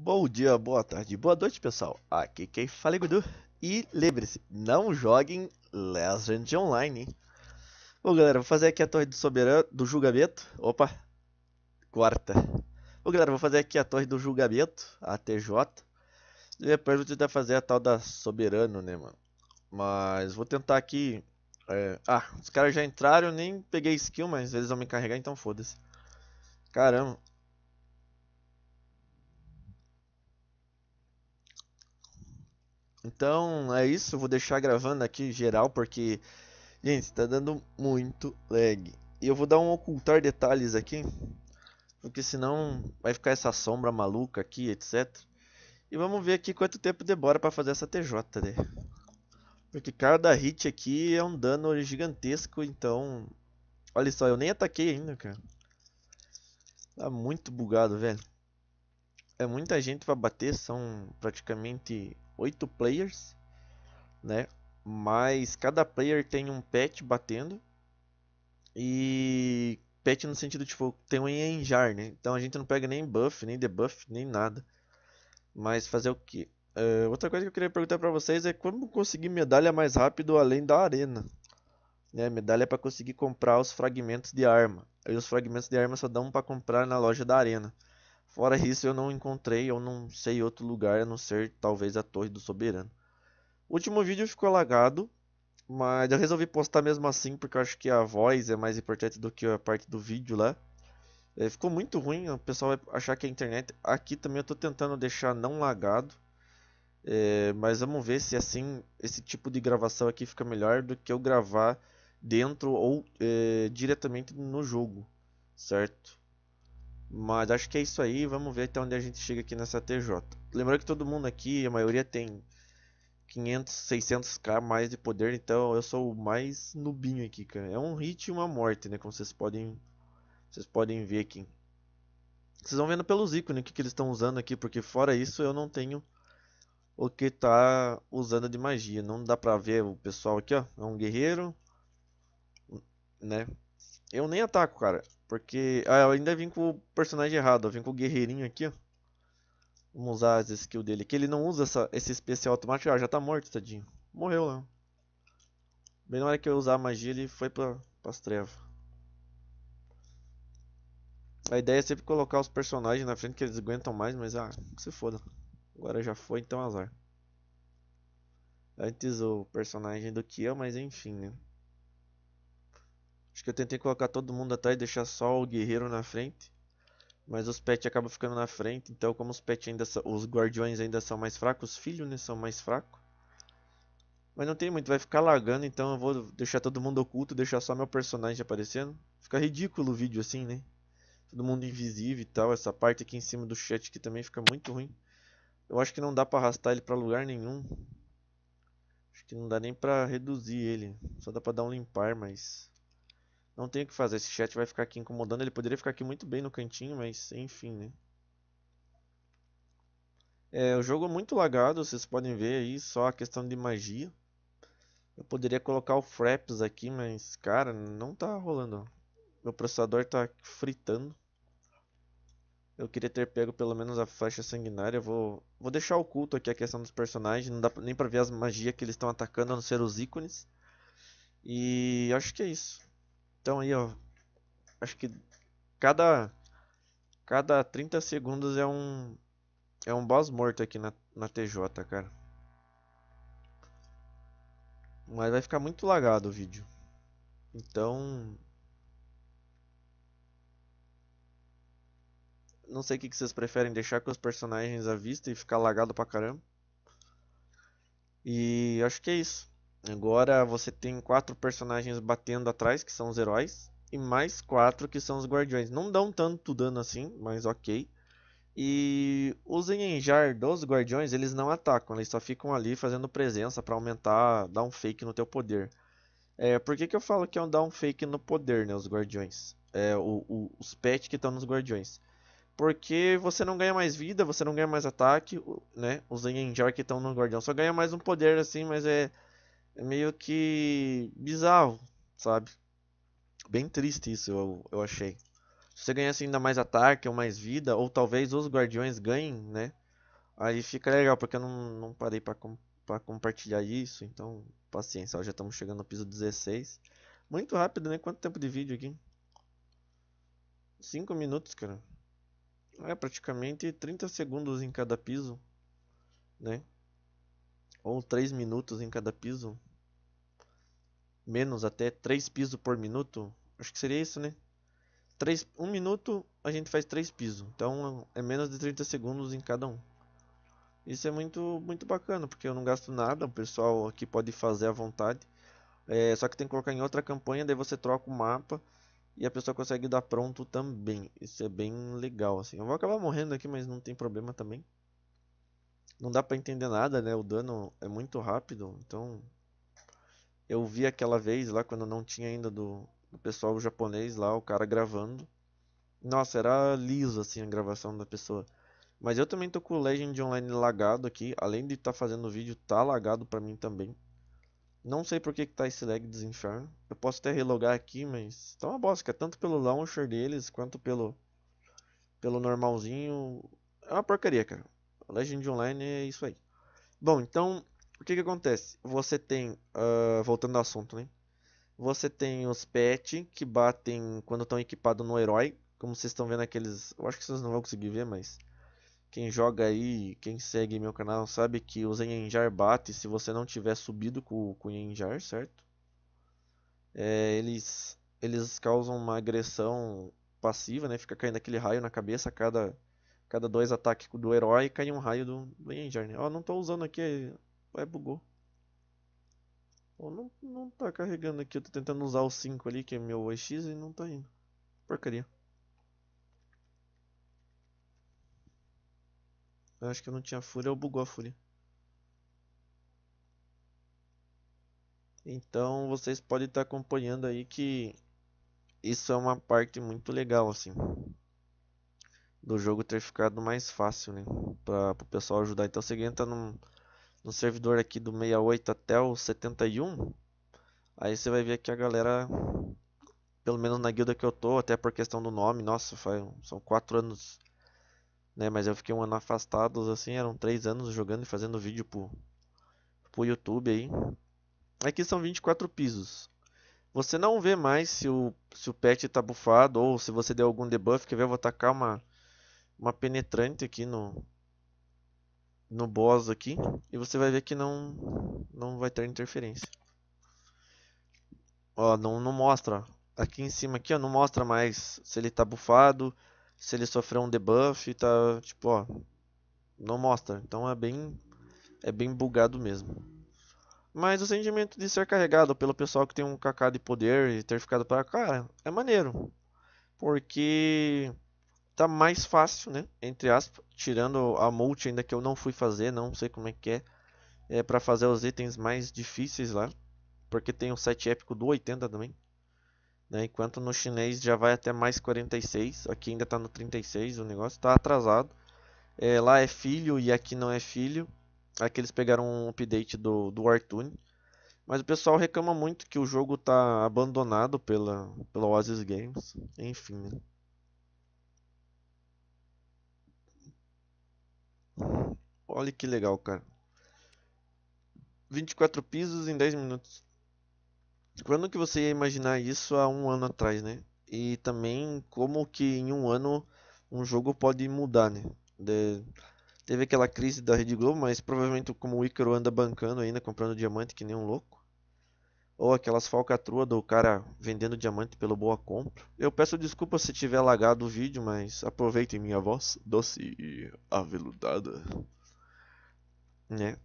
Bom dia, boa tarde, boa noite, pessoal. Aqui quem fala é Gudu. E lembre-se, não joguem Legend Online. Hein? Bom, galera, vou fazer aqui a torre do soberano do julgamento. Opa, corta. Bom, galera, vou fazer aqui a torre do julgamento, a TJ. E depois vou tentar fazer a tal da soberano, né, mano? Mas vou tentar aqui... É... Ah, os caras já entraram, nem peguei skill, mas eles vão me carregar, então foda-se. Caramba. Então é isso, eu vou deixar gravando aqui geral porque, gente, está dando muito lag. E eu vou dar um ocultar detalhes aqui, porque senão vai ficar essa sombra maluca aqui, etc. E vamos ver aqui quanto tempo demora para fazer essa TJ, né? Porque cada hit aqui é um dano gigantesco, então... Olha só, eu nem ataquei ainda, cara. Tá muito bugado, velho. É muita gente pra bater, são praticamente 8 players, né? Mas cada player tem um pet batendo. E pet no sentido tipo, tem um enjar, né? Então a gente não pega nem buff, nem debuff, nem nada. Mas fazer o que? Uh, outra coisa que eu queria perguntar para vocês é como conseguir medalha mais rápido além da arena. Né, medalha para conseguir comprar os fragmentos de arma. E os fragmentos de arma só dão para comprar na loja da arena. Fora isso, eu não encontrei, eu não sei outro lugar a não ser talvez a Torre do Soberano. O último vídeo ficou lagado, mas eu resolvi postar mesmo assim porque eu acho que a voz é mais importante do que a parte do vídeo lá. É, ficou muito ruim, o pessoal vai achar que é a internet. Aqui também eu estou tentando deixar não lagado. É, mas vamos ver se assim esse tipo de gravação aqui fica melhor do que eu gravar dentro ou é, diretamente no jogo, certo? Mas acho que é isso aí, vamos ver até onde a gente chega aqui nessa TJ. Lembrando que todo mundo aqui, a maioria tem 500, 600k mais de poder, então eu sou o mais nubinho aqui, cara. É um hit e uma morte, né, como vocês podem, vocês podem ver aqui. Vocês vão vendo pelos ícones o que, que eles estão usando aqui, porque fora isso eu não tenho o que tá usando de magia. Não dá pra ver o pessoal aqui, ó. É um guerreiro, né? Eu nem ataco, cara. Porque. Ah, eu ainda vim com o personagem errado, eu vim com o guerreirinho aqui, ó. Vamos usar as skills dele. Que ele não usa essa, esse especial automático. Ah, já tá morto, tadinho. Morreu lá. Né? Bem na hora que eu usar a magia, ele foi pra, pras trevas. A ideia é sempre colocar os personagens na frente que eles aguentam mais, mas ah, se foda. Agora já foi, então azar. Antes o personagem do Kia, mas enfim, né? Acho que eu tentei colocar todo mundo atrás e deixar só o guerreiro na frente. Mas os pets acabam ficando na frente. Então como os pets ainda são, Os guardiões ainda são mais fracos. Os filhos né, são mais fracos. Mas não tem muito, vai ficar lagando, então eu vou deixar todo mundo oculto, deixar só meu personagem aparecendo. Fica ridículo o vídeo assim, né? Todo mundo invisível e tal, essa parte aqui em cima do chat que também fica muito ruim. Eu acho que não dá pra arrastar ele pra lugar nenhum. Acho que não dá nem pra reduzir ele, só dá pra dar um limpar, mas... Não tenho o que fazer, esse chat vai ficar aqui incomodando. Ele poderia ficar aqui muito bem no cantinho, mas enfim, né? É, o jogo é muito lagado, vocês podem ver aí, só a questão de magia. Eu poderia colocar o Fraps aqui, mas, cara, não tá rolando. Meu processador tá fritando. Eu queria ter pego pelo menos a flecha sanguinária. vou, vou deixar oculto aqui a questão dos personagens. Não dá nem pra ver as magias que eles estão atacando, a não ser os ícones. E acho que é isso. Então aí, ó, acho que cada cada 30 segundos é um é um boss morto aqui na, na TJ, cara. Mas vai ficar muito lagado o vídeo. Então, não sei o que vocês preferem deixar com os personagens à vista e ficar lagado pra caramba. E acho que é isso. Agora você tem quatro personagens batendo atrás, que são os heróis, e mais quatro que são os guardiões. Não dão tanto dano assim, mas ok. E os Enjar dos guardiões, eles não atacam, eles só ficam ali fazendo presença para aumentar, dar um fake no teu poder. É, por que, que eu falo que é um dar um fake no poder, né, os guardiões? É, o, o, os pets que estão nos guardiões. Porque você não ganha mais vida, você não ganha mais ataque, né? Os Enjar que estão no guardião só ganha mais um poder assim, mas é é meio que bizarro, sabe? Bem triste isso, eu, eu achei. Se você ganhasse ainda mais ataque ou mais vida, ou talvez os guardiões ganhem, né? Aí fica legal, porque eu não, não parei pra, com, pra compartilhar isso, então paciência, ó, já estamos chegando no piso 16. Muito rápido, né? Quanto tempo de vídeo aqui? 5 minutos, cara. É praticamente 30 segundos em cada piso, né? Ou 3 minutos em cada piso menos até 3 pisos por minuto. Acho que seria isso, né? 3, 1 um minuto a gente faz 3 pisos. Então é menos de 30 segundos em cada um. Isso é muito, muito bacana, porque eu não gasto nada, o pessoal aqui pode fazer à vontade. É, só que tem que colocar em outra campanha, daí você troca o mapa e a pessoa consegue dar pronto também. Isso é bem legal, assim. Eu vou acabar morrendo aqui, mas não tem problema também. Não dá pra entender nada, né? O dano é muito rápido, então eu vi aquela vez lá quando não tinha ainda do, do pessoal japonês lá, o cara gravando. Nossa, era liso assim a gravação da pessoa. Mas eu também tô com o Legend Online lagado aqui, além de estar tá fazendo o vídeo, tá lagado para mim também. Não sei por que, que tá esse lag dos infernos. Eu posso até relogar aqui, mas tá uma bosta, tanto pelo launcher deles quanto pelo pelo normalzinho. É uma porcaria, cara. Legend Online é isso aí. Bom, então o que, que acontece? Você tem, uh, voltando ao assunto, né? Você tem os pet que batem quando estão equipados no herói. Como vocês estão vendo aqueles. Eu acho que vocês não vão conseguir ver, mas. Quem joga aí, quem segue meu canal, sabe que o Zenjar bate se você não tiver subido com, com o Enjar, certo? É, eles, eles causam uma agressão passiva, né? Fica caindo aquele raio na cabeça a cada, cada dois ataques do herói cai um raio do, do Zenjar, né? Ó, não estou usando aqui Ué, bugou. Ou não, não tá carregando aqui. Eu tô tentando usar o 5 ali, que é meu X e não tá indo. Porcaria. Eu acho que eu não tinha fúria, eu bugou a fúria. Então vocês podem estar tá acompanhando aí que isso é uma parte muito legal assim do jogo ter ficado mais fácil, né? Para o pessoal ajudar. Então você entra num, no servidor aqui do 68 até o 71, aí você vai ver que a galera, pelo menos na guilda que eu tô, até por questão do nome, nossa, foi, são 4 anos, né? Mas eu fiquei um ano afastado, assim, eram 3 anos jogando e fazendo vídeo pro, pro YouTube aí. Aqui são 24 pisos. Você não vê mais se o, se o patch tá bufado ou se você deu algum debuff. Quer ver? Eu vou tacar uma, uma penetrante aqui no, no boss aqui e você vai ver que não não vai ter interferência. Ó, não, não mostra. Aqui em cima aqui, ó, não mostra mais se ele tá bufado, se ele sofreu um debuff, tá, tipo, ó, não mostra. Então é bem é bem bugado mesmo. Mas o sentimento de ser carregado pelo pessoal que tem um KK de poder e ter ficado para cara, é maneiro. Porque tá mais fácil, né? Entre aspas, tirando a multi ainda que eu não fui fazer, não sei como é que é. É para fazer os itens mais difíceis lá, porque tem um set épico do 80 também. Né? Enquanto no chinês já vai até mais 46, aqui ainda tá no 36, o negócio tá atrasado. É, lá é filho e aqui não é filho. Aqui eles pegaram um update do, do Artune, Mas o pessoal reclama muito que o jogo tá abandonado pela, pela Oasis Games. Enfim, né? Olha que legal, cara. 24 pisos em 10 minutos. Quando que você ia imaginar isso há um ano atrás, né? E também como que em um ano um jogo pode mudar, né? De... Teve aquela crise da Rede Globo, mas provavelmente como o Icaro anda bancando ainda, comprando diamante que nem um louco. Ou aquelas falcatrua do cara vendendo diamante pelo boa compra. Eu peço desculpa se tiver lagado o vídeo, mas aproveitem minha voz doce e aveludada. Né?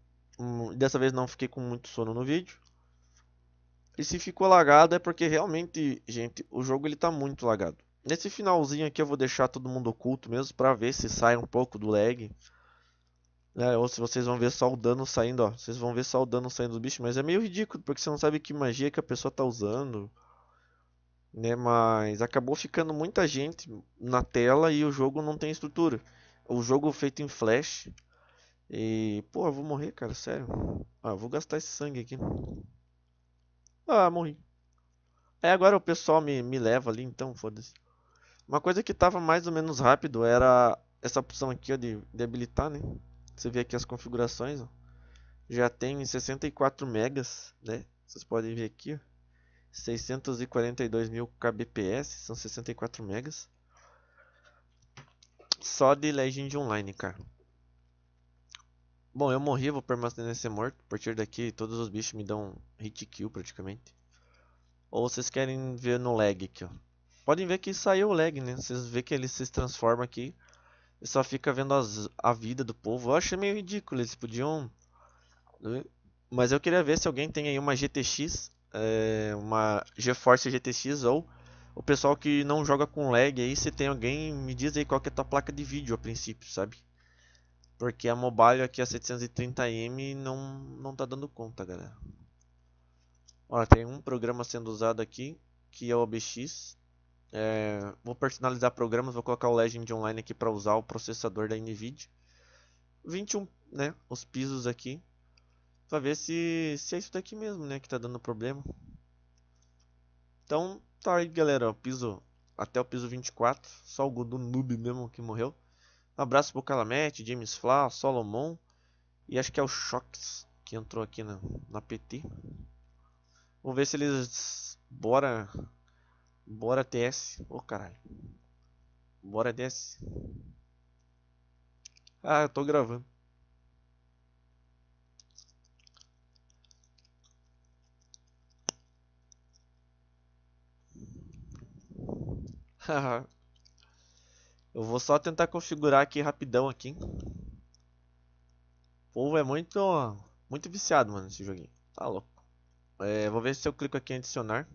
Dessa vez não fiquei com muito sono no vídeo. E se ficou lagado é porque realmente, gente, o jogo ele tá muito lagado. Nesse finalzinho aqui eu vou deixar todo mundo oculto mesmo para ver se sai um pouco do lag. É, ou se vocês vão ver só o dano saindo, ó. Vocês vão ver só o dano saindo dos bichos, mas é meio ridículo, porque você não sabe que magia que a pessoa tá usando. Né, mas acabou ficando muita gente na tela e o jogo não tem estrutura. O jogo feito em flash, e, pô, eu vou morrer, cara, sério. Ah, eu vou gastar esse sangue aqui. Ah, morri. Aí agora o pessoal me, me leva ali, então, foda-se. Uma coisa que tava mais ou menos rápido era essa opção aqui, ó, de, de habilitar, né? Você vê aqui as configurações, ó. Já tem 64 megas, né? Vocês podem ver aqui, ó. 642 mil kbps, são 64 megas. Só de Legend Online, cara. Bom, eu morri, vou permanecer morto. A partir daqui, todos os bichos me dão hit kill praticamente. Ou vocês querem ver no lag aqui, ó. Podem ver que saiu o lag, né? Vocês veem que ele se transforma aqui. E só fica vendo as, a vida do povo. Eu achei meio ridículo, eles podiam... Né? Mas eu queria ver se alguém tem aí uma GTX, é, eh, uma GeForce GTX ou o pessoal que não joga com lag aí, se tem alguém, me diz aí qual que é a tua placa de vídeo a princípio, sabe? Porque a mobile aqui, a 730M, não, não tá dando conta, galera. Olha, tem um programa sendo usado aqui, que é o OBX. É, vou personalizar programas, vou colocar o Legend Online aqui para usar o processador da NVIDIA. 21, né, os pisos aqui. Pra ver se, se é isso daqui mesmo, né, que tá dando problema. Então, tá aí, galera, o piso até o piso 24, só o Godu Noob mesmo que morreu. Um abraço pro Calamete, James Fla, Solomon e acho que é o Shox que entrou aqui na, na PT. Vamos ver se eles. Bora. Bora TS. Ô oh, caralho. Bora TS. Ah, eu tô gravando. Haha. Eu vou só tentar configurar aqui rapidão aqui. O povo é muito, muito viciado, mano, esse joguinho. Tá louco. É, vou ver se eu clico aqui em adicionar.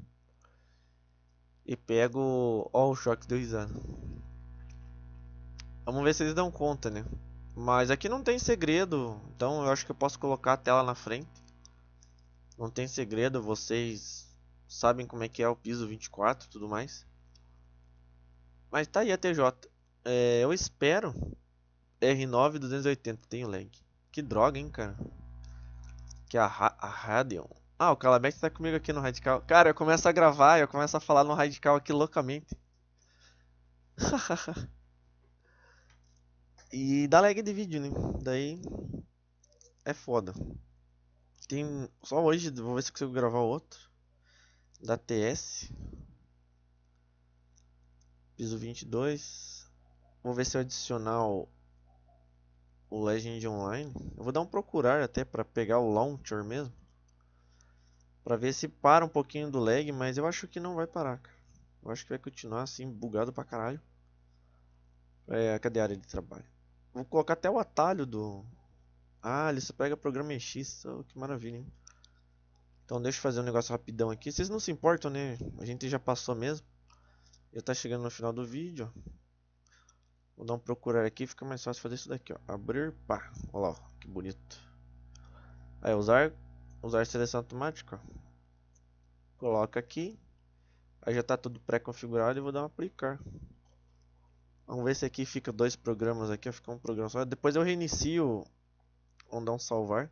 E pego... Ó, oh, o choque deu risada. Vamos ver se eles dão conta, né? Mas aqui não tem segredo, então eu acho que eu posso colocar a tela na frente. Não tem segredo, vocês sabem como é que é o piso 24 e tudo mais. Mas tá aí a TJ. É, eu espero. R9 280, tem lag. Que droga, hein, cara. Que a, a Radeon. Ah, o Calabete tá comigo aqui no Radical. Cara, eu começo a gravar, eu começo a falar no Radical aqui loucamente. e dá lag de vídeo, né? Daí é foda. Tem só hoje, vou ver se consigo gravar outro da TS. Piso 22. Vou ver se eu adicionar o Legend Online. Eu vou dar um procurar até para pegar o launcher mesmo. Para ver se para um pouquinho do lag, mas eu acho que não vai parar. Eu acho que vai continuar assim, bugado pra caralho. É, cadê a área de trabalho? Vou colocar até o atalho do... Ah, ele só pega programa EX, oh, que maravilha, hein? Então deixa eu fazer um negócio rapidão aqui. Vocês não se importam, né? A gente já passou mesmo. Já tá chegando no final do vídeo, Vou dar um procurar aqui, fica mais fácil fazer isso daqui, ó. Abrir, pá. Olha lá, ó, que bonito. Aí, usar, usar seleção automática, ó. Coloca aqui. Aí já está tudo pré-configurado e vou dar um aplicar. Vamos ver se aqui fica dois programas aqui, ó, fica um programa só. Depois eu reinicio, vamos dar um salvar.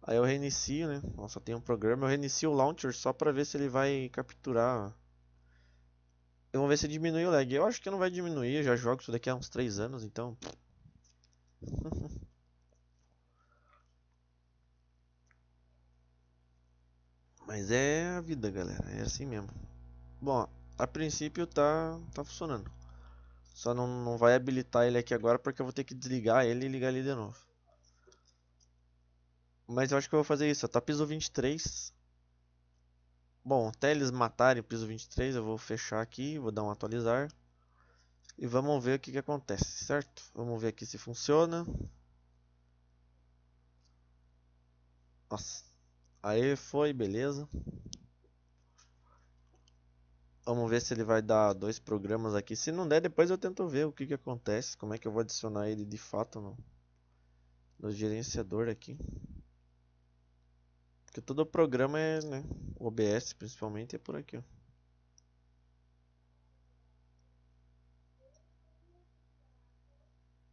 Aí eu reinicio, né? Nossa, tem um programa. Eu reinicio o launcher só para ver se ele vai capturar vamos ver se diminui o lag. Eu acho que não vai diminuir, eu já jogo isso daqui há uns 3 anos, então... Mas é a vida, galera. É assim mesmo. Bom, a princípio tá, tá funcionando. Só não, não vai habilitar ele aqui agora porque eu vou ter que desligar ele e ligar ele de novo. Mas eu acho que eu vou fazer isso. Tá piso 23. Bom, até eles matarem o piso 23, eu vou fechar aqui, vou dar um atualizar. E vamos ver o que, que acontece, certo? Vamos ver aqui se funciona. Nossa. Aí foi, beleza. Vamos ver se ele vai dar dois programas aqui. Se não der, depois eu tento ver o que, que acontece. Como é que eu vou adicionar ele de fato no, no gerenciador aqui. Porque todo o programa é, né? O OBS principalmente é por aqui, ó.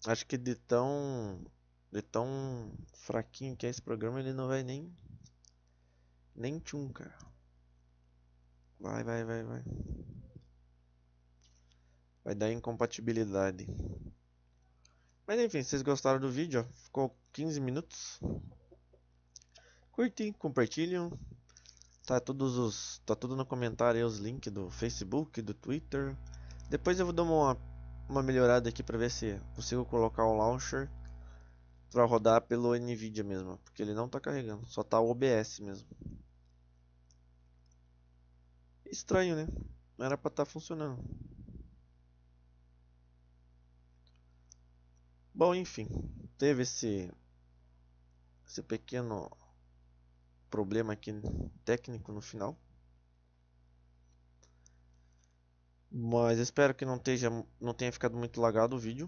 Acho que de tão de tão fraquinho que é esse programa, ele não vai nem nem tchum, cara. Vai, vai, vai, vai. Vai dar incompatibilidade. Mas enfim, vocês gostaram do vídeo? Ficou 15 minutos curtem, compartilham. Tá todos os, tá tudo no comentário aí os links do Facebook, do Twitter. Depois eu vou dar uma uma melhorada aqui para ver se consigo colocar o launcher para rodar pelo Nvidia mesmo, porque ele não tá carregando, só tá o OBS mesmo. Estranho, né? Não era para estar tá funcionando. Bom, enfim, teve esse esse pequeno problema aqui técnico no final. Mas espero que não, esteja, não tenha ficado muito lagado o vídeo.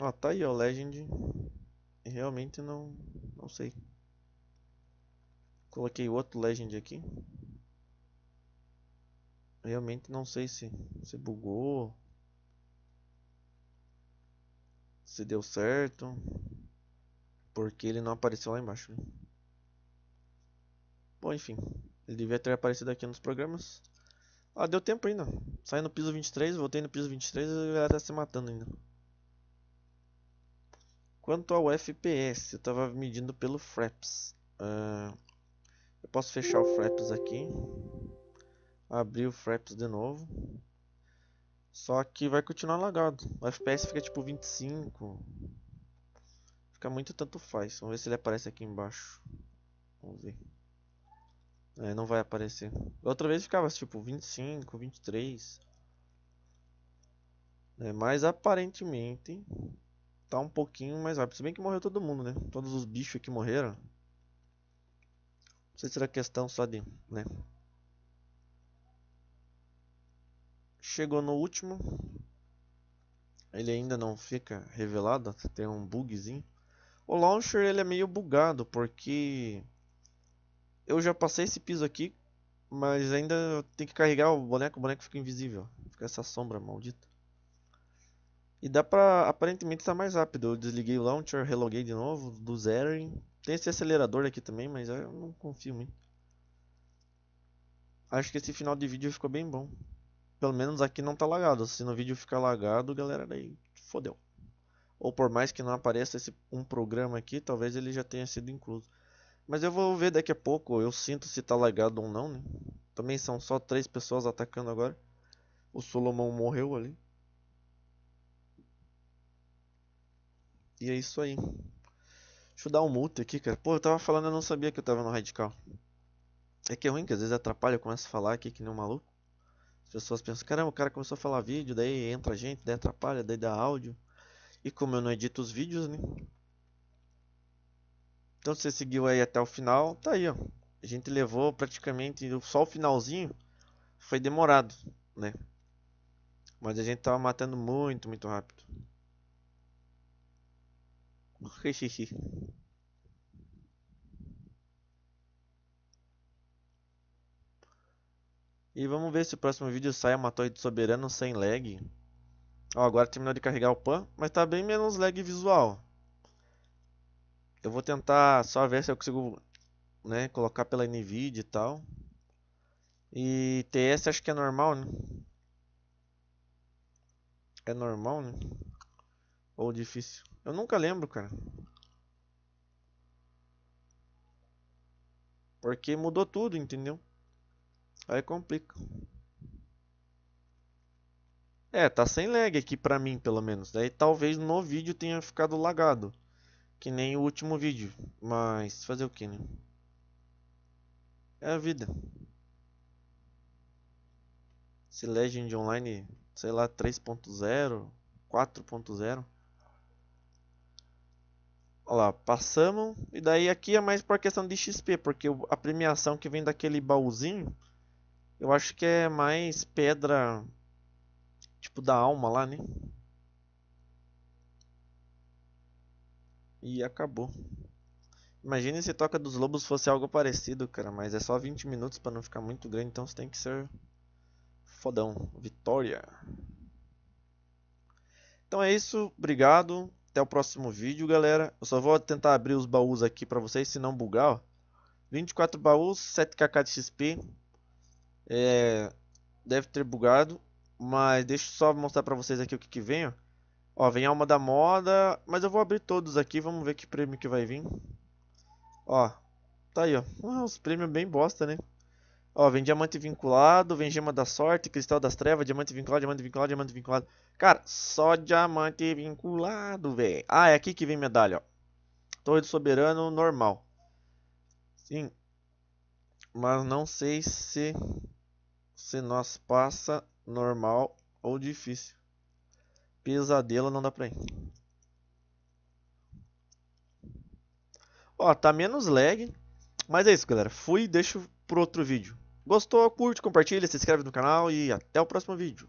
Ó, ah, tá aí, ó, Legend. Realmente não, não sei. Coloquei outro Legend aqui. Realmente não sei se, se bugou. Se deu certo. Porque ele não apareceu lá embaixo. Né? Bom, enfim. Ele devia ter aparecido aqui nos programas. Ah, deu tempo ainda. Saí no piso 23, voltei no piso 23 e a galera tá se matando ainda. Quanto ao FPS, eu tava medindo pelo Fraps. Uh, eu posso fechar o Fraps aqui. Abrir o Fraps de novo. Só que vai continuar lagado. O FPS fica tipo 25. Fica muito tanto faz. Vamos ver se ele aparece aqui embaixo. Vamos ver. É, não vai aparecer. Outra vez ficava tipo 25, 23. É, mas aparentemente tá um pouquinho mais rápido. Se bem que morreu todo mundo, né? Todos os bichos que morreram. Não sei se era questão só de, né? Chegou no último. Ele ainda não fica revelado, tem um bugzinho. O launcher ele é meio bugado porque eu já passei esse piso aqui, mas ainda tem que carregar o boneco, o boneco fica invisível. Fica essa sombra maldita. E dá pra aparentemente estar tá mais rápido. Eu desliguei o launcher, reloguei de novo, do zero. Hein? Tem esse acelerador aqui também, mas eu não confio muito. Acho que esse final de vídeo ficou bem bom. Pelo menos aqui não tá lagado. Se no vídeo ficar lagado, galera, daí fodeu. Ou por mais que não apareça esse, um programa aqui, talvez ele já tenha sido incluso. Mas eu vou ver daqui a pouco, eu sinto se tá lagado ou não, né? Também são só três pessoas atacando agora. O Solomão morreu ali. E é isso aí. Deixa eu dar um mute aqui, cara. Pô, eu tava falando, eu não sabia que eu tava no radical. É que é ruim, que às vezes atrapalha, eu começo a falar aqui que nem um maluco. As pessoas pensam, caramba, o cara começou a falar vídeo, daí entra gente, daí atrapalha, daí dá áudio. E como eu não edito os vídeos, né? Então se você seguiu aí até o final, tá aí, ó. A gente levou praticamente só o finalzinho foi demorado, né? Mas a gente tava matando muito, muito rápido. E vamos ver se o próximo vídeo sai uma torre de soberano sem lag. Ó, agora terminou de carregar o pan, mas tá bem menos lag visual. Eu vou tentar só ver se eu consigo né, colocar pela NVIDIA e tal. E TS acho que é normal, né? É normal, né? Ou difícil? Eu nunca lembro, cara. Porque mudou tudo, entendeu? Aí complica. É, tá sem lag aqui pra mim, pelo menos. Daí talvez no vídeo tenha ficado lagado. Que nem o último vídeo, mas fazer o que, né? É a vida. Se Legend Online, sei lá, 3.0, 4.0. Olha lá, passamos. E daí aqui é mais por questão de XP, porque a premiação que vem daquele baúzinho, eu acho que é mais pedra, tipo, da alma lá, né? e acabou. imagina se Toca dos Lobos fosse algo parecido, cara, mas é só 20 minutos para não ficar muito grande, então você tem que ser fodão. Vitória! Então é isso, obrigado. Até o próximo vídeo, galera. Eu só vou tentar abrir os baús aqui para vocês, se não bugar, ó. 24 baús, 7kk de XP. É... Deve ter bugado, mas deixa eu só mostrar para vocês aqui o que que vem, ó. Ó, vem alma da moda, mas eu vou abrir todos aqui, vamos ver que prêmio que vai vir. Ó, tá aí, ó. Ah, uns prêmios bem bosta, né? Ó, vem diamante vinculado, vem gema da sorte, cristal das trevas, diamante vinculado, diamante vinculado, diamante vinculado. Cara, só diamante vinculado, velho. Ah, é aqui que vem medalha, ó. Torre do soberano normal. Sim. Mas não sei se se nós passa normal ou difícil. Pesadelo não dá pra ir. Ó, tá menos lag. Mas é isso, galera. Fui e deixo pro outro vídeo. Gostou, curte, compartilha, se inscreve no canal e até o próximo vídeo.